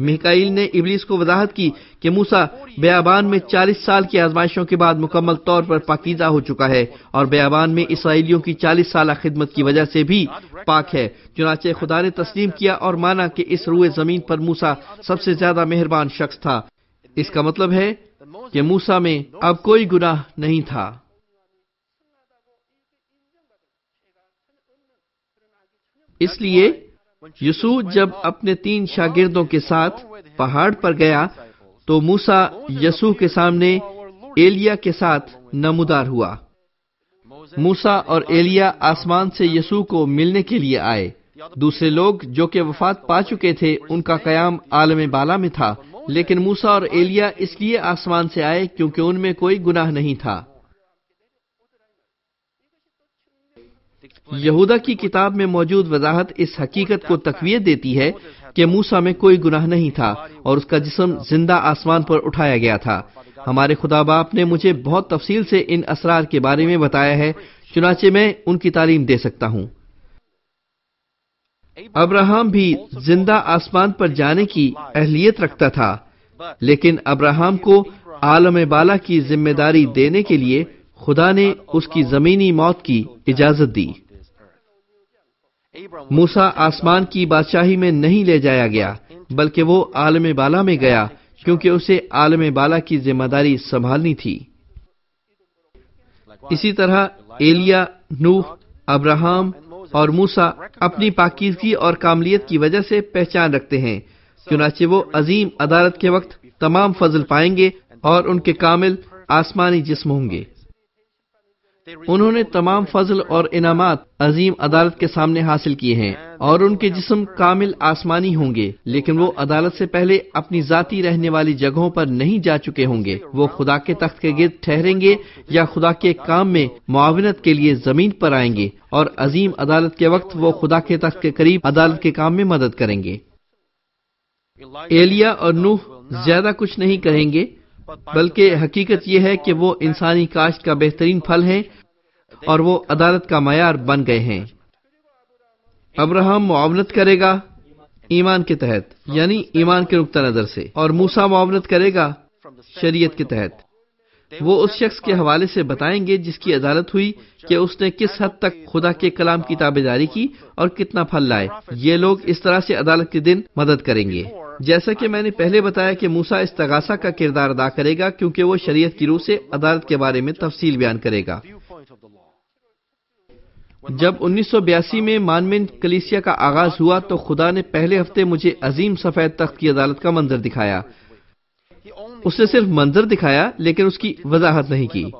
मिकाइल ने इबलीस को वजाहत की कि मूसा बयाबान में 40 साल की आजमाइशों के बाद मुकम्मल तौर पर पाकिजा हो चुका है और बयाबान में इसराइलियों की 40 साल खिदमत की वजह से भी पाक है चुनाचे खुदा ने तस्लीम किया और माना कि इस रुए जमीन पर मूसा सबसे ज्यादा मेहरबान शख्स था इसका मतलब है कि मूसा में अब कोई गुनाह नहीं था इसलिए यसु जब अपने तीन शागिर्दों के साथ पहाड़ पर गया तो मूसा यसु के सामने एलिया के साथ नमोदार हुआ मूसा और एलिया आसमान से यसु को मिलने के लिए आए दूसरे लोग जो कि वफात पा चुके थे उनका कयाम आलम बाला में था लेकिन मूसा और एलिया इसलिए आसमान से आए क्योंकि उनमें कोई गुनाह नहीं था यहूदा की किताब में मौजूद वजाहत इस हकीकत को तकवीत देती है कि मूसा में कोई गुनाह नहीं था और उसका जिसम जिंदा आसमान पर उठाया गया था हमारे खुदा बाप ने मुझे बहुत तफसील से इन असरार के बारे में बताया है चुनाचे मैं उनकी तालीम दे सकता हूँ अब्राहम भी जिंदा आसमान पर जाने की अहलियत रखता था लेकिन अब्राहम को आलम बाला की जिम्मेदारी देने के लिए खुदा ने उसकी जमीनी मौत की इजाजत दी मूसा आसमान की बादशाही में नहीं ले जाया गया बल्कि वो आलम बाला में गया क्योंकि उसे आलम बाला की जिम्मेदारी संभालनी थी इसी तरह एलिया नूह अब्राहम और मूसा अपनी पाकिजगी और कामलियत की वजह से पहचान रखते हैं चुनाचे वो अजीम अदालत के वक्त तमाम फजल पाएंगे और उनके कामिल आसमानी जिस्म होंगे उन्होंने तमाम फजल और इनामत अजीम अदालत के सामने हासिल किए हैं और उनके जिसम कामिल आसमानी होंगे लेकिन वो अदालत से पहले अपनी जाति रहने वाली जगहों पर नहीं जा चुके होंगे वो खुदा के तख्त के गिर्द ठहरेंगे या खुदा के काम में मुआवनत के लिए जमीन पर आएंगे और अजीम अदालत के वक्त वो खुदा के तख्त के करीब अदालत के काम में मदद करेंगे एलिया और नूह ज्यादा कुछ नहीं कहेंगे बल्कि हकीकत यह है कि वो इंसानी काश्त का बेहतरीन फल है और वो अदालत का मैार बन गए हैं अब्राहम मुआवनत करेगा ईमान के तहत यानी ईमान के नुकता नजर से और मूसा मुआवनत करेगा शरीयत के तहत वो उस शख्स के हवाले से बताएंगे जिसकी अदालत हुई कि उसने किस हद तक खुदा के कलाम की ताबेदारी की और कितना फल लाए ये लोग इस तरह से अदालत के दिन मदद करेंगे जैसा कि मैंने पहले बताया कि मूसा इस तगासा का किरदार अदा करेगा क्योंकि वो शरीयत की रूह से अदालत के बारे में तफसील बयान करेगा जब 1982 में मानविन कलीसिया का आगाज हुआ तो खुदा ने पहले हफ्ते मुझे अजीम सफेद तख्त की अदालत का मंजर दिखाया उसने सिर्फ मंजर दिखाया लेकिन उसकी वजाहत नहीं की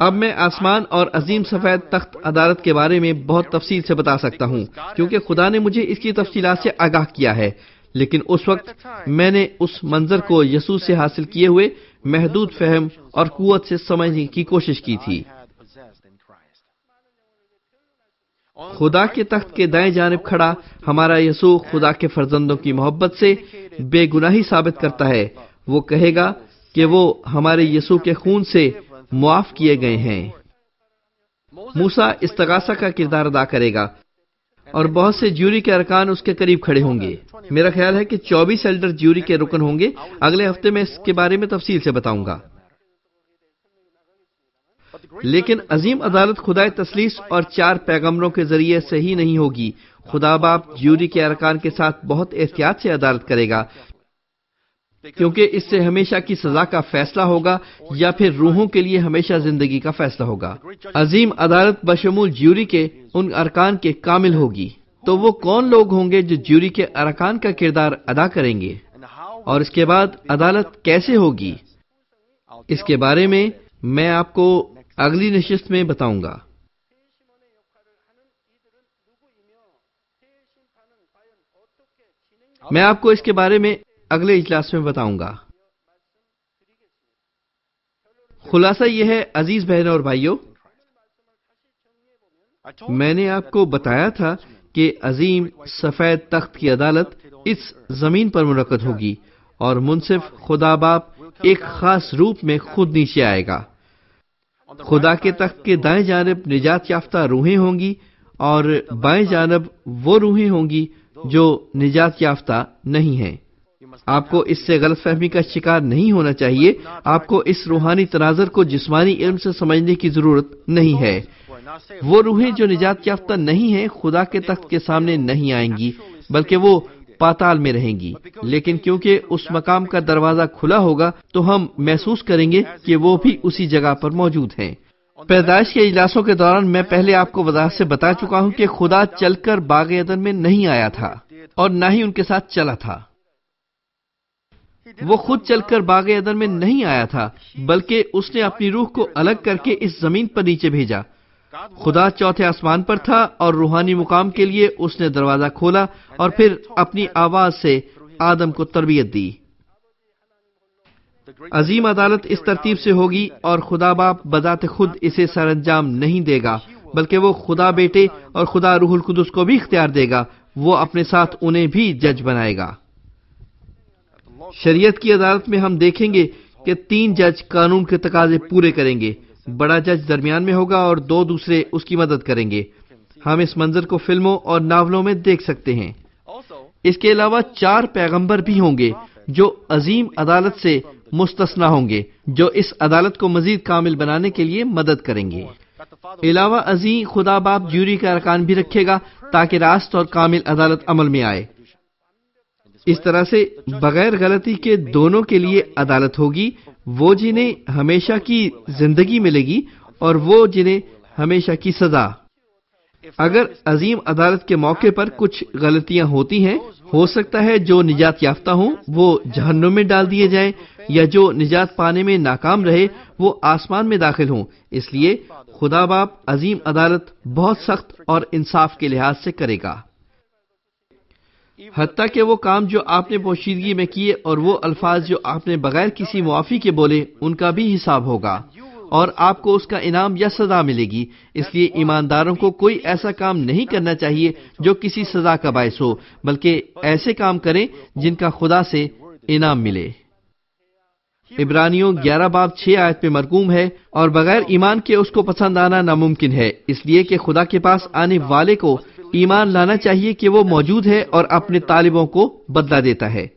अब मैं आसमान और अजीम सफेद तख्त अदालत के बारे में बहुत तफसील से बता सकता हूँ क्योंकि खुदा ने मुझे इसकी तफसीलात से आगाह किया है लेकिन उस वक्त मैंने उस मंजर को यसू से हासिल किए हुए महदूद फहम और कुत से समझने की कोशिश की थी खुदा के तख्त के दाएं जानब खड़ा हमारा यसू खुदा के फर्जंदों की मोहब्बत से बेगुनाही साबित करता है वो कहेगा कि वो हमारे यसू के खून से मुआफ किए गए हैं मूसा इस तगासा का किरदार अदा करेगा और बहुत से ज्यूरी के अरकान उसके करीब खड़े होंगे मेरा ख्याल है कि 24 एल्डर ज्यूरी के रुकन होंगे अगले हफ्ते मैं इसके बारे में तफसील से बताऊंगा लेकिन अजीम अदालत खुदा तसलीस और चार पैगम्बरों के जरिए सही नहीं होगी खुदा बाप ज्यूरी के अरकान के साथ बहुत एहतियात से अदालत करेगा क्योंकि इससे हमेशा की सजा का फैसला होगा या फिर रूहों के लिए हमेशा जिंदगी का फैसला होगा अजीम अदालत बशमूल ज्यूरी के उन अरकान के कामिल होगी तो वो कौन लोग होंगे जो ज्यूरी के अरकान का किरदार अदा करेंगे और इसके बाद अदालत कैसे होगी इसके बारे में मैं आपको अगली नशिस्त में बताऊंगा मैं आपको इसके बारे में अगले इजलास में बताऊंगा खुलासा यह है अजीज बहन और भाइयों मैंने आपको बताया था कि अजीम सफेद तख्त की अदालत इस जमीन पर मुनद होगी और मुनसिफ खुदा बाप एक खास रूप में खुद नीचे आएगा खुदा के तख्त के दाएं जानब निजात याफ्ता रूहें होंगी और बाएं जानब वो रूहें होंगी जो निजात याफ्ता नहीं हैं आपको इससे गलत फहमी का शिकार नहीं होना चाहिए आपको इस रूहानी तनाजर को जिसमानी इल्म से समझने की जरूरत नहीं है वो रूहें जो निजात याफ्ता नहीं है खुदा के तख्त के सामने नहीं आएंगी बल्कि वो पाताल में रहेंगी लेकिन क्योंकि उस मकाम का दरवाजा खुला होगा तो हम महसूस करेंगे कि वो भी उसी जगह पर मौजूद हैं पैदाइश के इजलासों के दौरान मैं पहले आपको वजह से बता चुका हूँ कि खुदा चलकर बाग अदन में नहीं आया था और न ही उनके साथ चला था वो खुद चलकर बाग अदर में नहीं आया था बल्कि उसने अपनी रूह को अलग करके इस जमीन पर नीचे भेजा खुदा चौथे आसमान पर था और रूहानी मुकाम के लिए उसने दरवाजा खोला और फिर अपनी आवाज से आदम को तरबियत दी अजीम अदालत इस तरतीब से होगी और खुदा बाप बजाते खुद इसे सरंजाम नहीं देगा बल्कि वो खुदा बेटे और खुदा रूहुल कुदस को भी इख्तियार देगा वो अपने साथ उन्हें भी जज बनाएगा शरीयत की अदालत में हम देखेंगे कि तीन जज कानून के तकाजे पूरे करेंगे बड़ा जज दरमियान में होगा और दो दूसरे उसकी मदद करेंगे हम इस मंजर को फिल्मों और नावलों में देख सकते हैं इसके अलावा चार पैगंबर भी होंगे जो अजीम अदालत से मुस्तना होंगे जो इस अदालत को मजीद कामिल बनाने के लिए मदद करेंगे अलावा अजी खुदाबाब ज्यूरी का अरकान भी रखेगा ताकि रास्त और कामिल अदालत अमल में आए इस तरह से बगैर गलती के दोनों के लिए अदालत होगी वो जिन्हें हमेशा की जिंदगी मिलेगी और वो जिन्हें हमेशा की सजा अगर अजीम अदालत के मौके पर कुछ गलतियां होती हैं हो सकता है जो निजात याफ्ता हों वो जहन्नुम में डाल दिए जाएं या जो निजात पाने में नाकाम रहे वो आसमान में दाखिल हों इसलिए खुदा बाप अजीम अदालत बहुत सख्त और इंसाफ के लिहाज से करेगा हती कि वो काम जो आपने पोशीदगी में किए और वो अल्फाज जो आपने बगैर किसी मुआफ़ी के बोले उनका भी हिसाब होगा और आपको उसका इनाम या सजा मिलेगी इसलिए ईमानदारों को कोई ऐसा काम नहीं करना चाहिए जो किसी सजा का बायस हो बल्कि ऐसे काम करें जिनका खुदा से इनाम मिले इब्रानियों ग्यारह बाब छह आयत पे मरकूम है और बगैर ईमान के उसको पसंद आना नामुमकिन है इसलिए कि खुदा के पास आने वाले को ईमान लाना चाहिए कि वो मौजूद है और अपने तालिबों को बदला देता है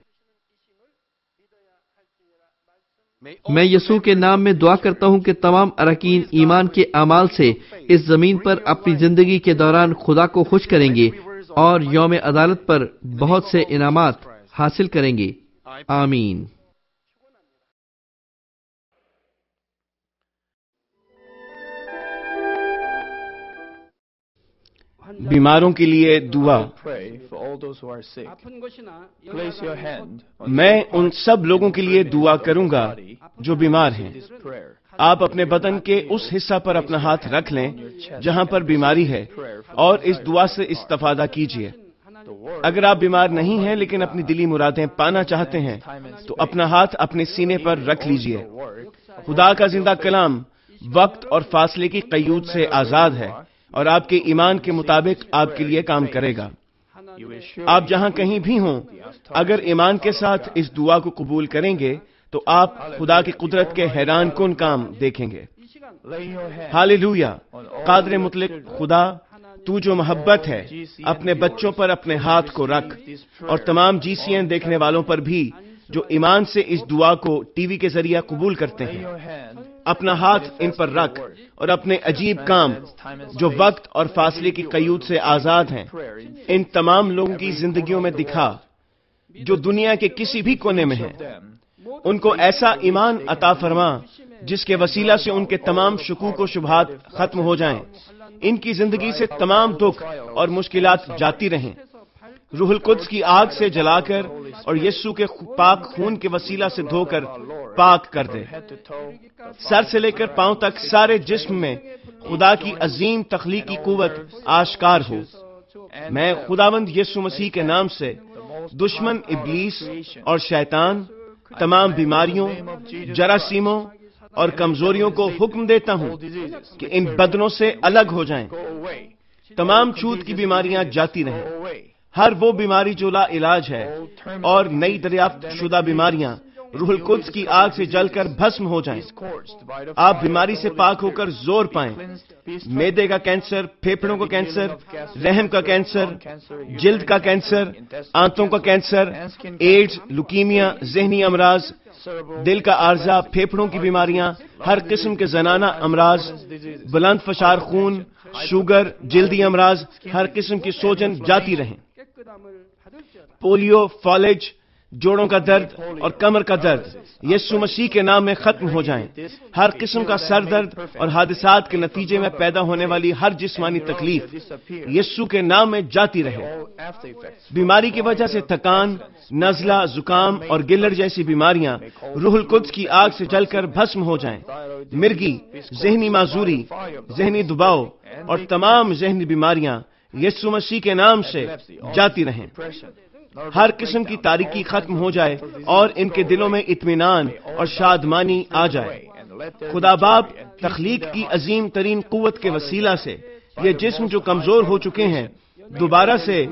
मैं यसु के नाम में दुआ करता हूं कि तमाम अरकान ईमान के अमाल से इस जमीन पर अपनी जिंदगी के दौरान खुदा को खुश करेंगे और योम अदालत पर बहुत से इनाम हासिल करेंगे आमीन बीमारों के लिए दुआ मैं उन सब लोगों के लिए दुआ करूंगा जो बीमार हैं आप अपने बदन के उस हिस्सा पर अपना हाथ रख लें जहां पर बीमारी है और इस दुआ से इस्तफादा कीजिए अगर आप बीमार नहीं हैं लेकिन अपनी दिली मुरादें पाना चाहते हैं तो अपना हाथ अपने सीने पर रख लीजिए खुदा का जिंदा कलाम वक्त और फासले की कयूद से आजाद है और आपके ईमान के मुताबिक आपके लिए काम करेगा आप जहां कहीं भी हों अगर ईमान के साथ इस दुआ को कबूल करेंगे तो आप खुदा की कुदरत के हैरान कन काम देखेंगे हाल लूया कादर मुतलिक खुदा तू जो मोहब्बत है अपने बच्चों पर अपने हाथ को रख और तमाम जीसीएन देखने वालों पर भी जो ईमान से इस दुआ को टीवी के जरिए कबूल करते हैं अपना हाथ इन पर रख और अपने अजीब काम जो वक्त और फासले की कयूद से आज़ाद हैं इन तमाम लोगों की जिंदगियों में दिखा जो दुनिया के किसी भी कोने में हैं उनको ऐसा ईमान अता फरमा जिसके वसीला से उनके तमाम शकूक व शुभात खत्म हो जाएं, इनकी जिंदगी से तमाम दुख और मुश्किलात जाती रहें रूहुल कुद्स की आग से जलाकर और यीशु के पाक खून के वसीला से धोकर पाक कर दे सर से लेकर पांव तक सारे जिस्म में खुदा की अजीम तखलीकी कुवत आश्कार हो मैं खुदावंद यीशु मसीह के नाम से दुश्मन इबलीस और शैतान तमाम बीमारियों जरासीमों और कमजोरियों को हुक्म देता हूँ कि इन बदनों से अलग हो जाएं, तमाम छूत की बीमारियां जाती रहें हर वो बीमारी ला इलाज है और नई दरियाफ्त शुदा बीमारियां रूहल कुद्स की आग से जलकर भस्म हो जाएं। आप बीमारी से पाक होकर जोर पाएं। मेदे का कैंसर फेफड़ों का कैंसर रहम का कैंसर जिल्द का कैंसर आंतों का कैंसर एड्स लुकीमिया जहनी अमराज दिल का आर्जा फेफड़ों की बीमारियां हर किस्म के जनाना अमराज बुलंद फशार खून शुगर जल्दी अमराज हर किस्म की सोजन जाती रहें पोलियो फॉलेज जोड़ों का दर्द और कमर का दर्द यीशु मसीह के नाम में खत्म हो जाएं। हर किस्म का सर दर्द और हादसात के नतीजे में पैदा होने वाली हर जिस्मानी तकलीफ यीशु के नाम में जाती रहे बीमारी की वजह से थकान नजला जुकाम और गिलर जैसी बीमारियां रूहुल कुद्स की आग से जलकर भस्म हो जाएं। मिर्गी जहनी माजूरी जहनी दबाव और तमाम जहनी बीमारियां यीशु मसीह के नाम से जाती रहें हर किस्म की तारीकी खत्म हो जाए और इनके दिलों में इत्मीनान और शादमानी आ जाए खुदा बाप तखलीक की अजीम तरीन कुत के वसीला से ये जिस्म जो कमजोर हो चुके हैं दोबारा से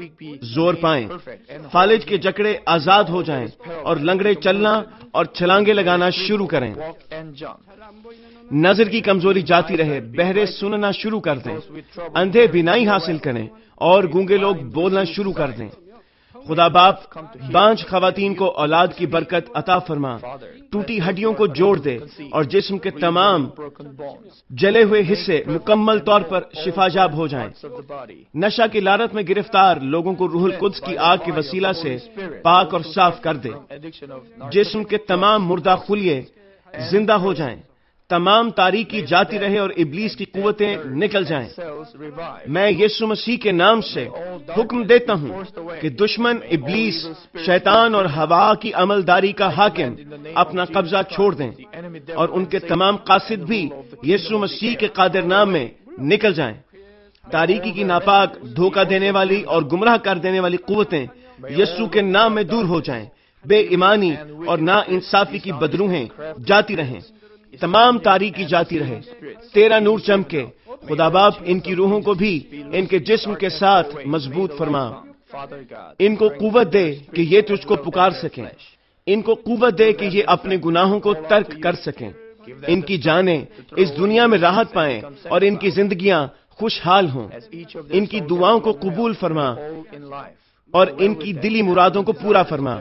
जोर पाएं, फालिज के जकड़े आजाद हो जाएं और लंगड़े चलना और छलांगे लगाना शुरू करें नजर की कमजोरी जाती रहे बहरे सुनना शुरू कर दें अंधे बिनाई हासिल करें और गूंगे लोग बोलना शुरू कर दें खुदा बाप बांझ खातन को औलाद की बरकत अता फरमा टूटी हड्डियों को जोड़ दे और जिस्म के तमाम जले हुए हिस्से मुकम्मल तौर पर शिफाजाब हो जाएं। नशा की लारत में गिरफ्तार लोगों को रूहल कुद्स की आग के वसीला से पाक और साफ कर दे जिस्म के तमाम मुर्दा खुलिए जिंदा हो जाएं। तमाम तारीखी जाती रहे और इबलीस की कुवतें निकल जाएं। मैं यीशु मसीह के नाम से हुक्म देता हूं कि दुश्मन इबलीस शैतान और हवा की अमलदारी का हाकिम अपना कब्जा छोड़ दें और उनके तमाम कासिद भी यीशु मसीह के कादिर नाम में निकल जाएं। तारीकी की नापाक धोखा देने वाली और गुमराह कर देने वाली कुवतें यस्सु के नाम में दूर हो जाएं। बेईमानी और ना इंसाफी की बदरूहें जाती रहें तमाम तारीख की जाती रहे तेरा नूर चमके खुदा बाप इनकी रूहों को भी इनके जिस्म के साथ मजबूत फरमा इनको कुवत दे कि ये तुझको पुकार सकें इनको कुवत दे कि ये अपने गुनाहों को तर्क कर सकें इनकी जाने इस दुनिया में राहत पाएं और इनकी जिंदगियां खुशहाल हों इनकी दुआओं को कबूल फरमा और इनकी दिली मुरादों को पूरा फरमा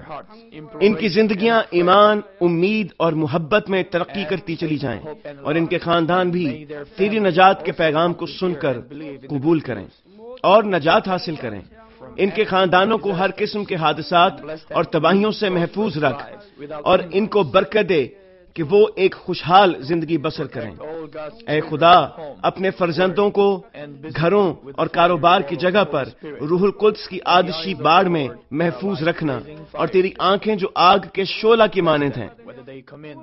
इनकी जिंदगियां ईमान उम्मीद और मोहब्बत में तरक्की करती चली जाएं और इनके खानदान भी तेरी नजात के पैगाम को सुनकर कबूल करें और नजात हासिल करें इनके खानदानों को हर किस्म के हादसात और तबाहियों से महफूज रख और इनको बरकत दे कि वो एक खुशहाल जिंदगी बसर करें ए खुदा अपने फर्जंदों को घरों और कारोबार की जगह पर रूहुल कुल्स की आदशी बाढ़ में महफूज रखना और तेरी आंखें जो आग के शोला की मानद हैं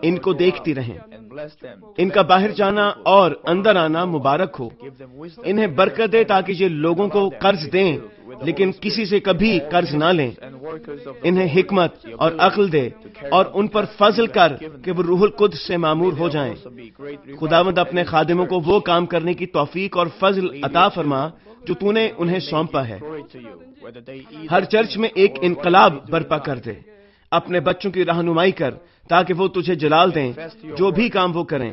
इनको देखती रहें इनका बाहर जाना और अंदर आना मुबारक हो इन्हें बरकत दे ताकि ये लोगों को कर्ज दें लेकिन किसी से कभी कर्ज ना लें इन्हें हिकमत और अकल दे और उन पर फजल कर कि वो रूहुल कुद से मामूर हो जाएं। खुदावंद अपने खादिमों को वो काम करने की तोफीक और फजल अता फरमा जो तूने उन्हें सौंपा है हर चर्च में एक इनकलाब बर्पा कर दे अपने बच्चों की रहनुमाई कर ताकि वो तुझे जलाल दें जो भी काम वो करें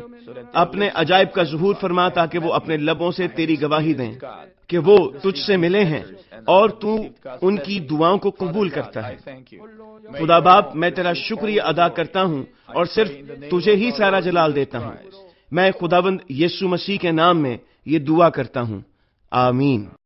अपने अजायब का जहूर फरमा ताकि वो अपने लबों से तेरी गवाही दें कि वो तुझसे मिले हैं और तू उनकी दुआओं को कबूल करता है खुदा बाप मैं तेरा शुक्रिया अदा करता हूँ और सिर्फ तुझे ही सारा जलाल देता हूँ मैं खुदाबंद यीशु मसीह के नाम में ये दुआ करता हूँ आमीन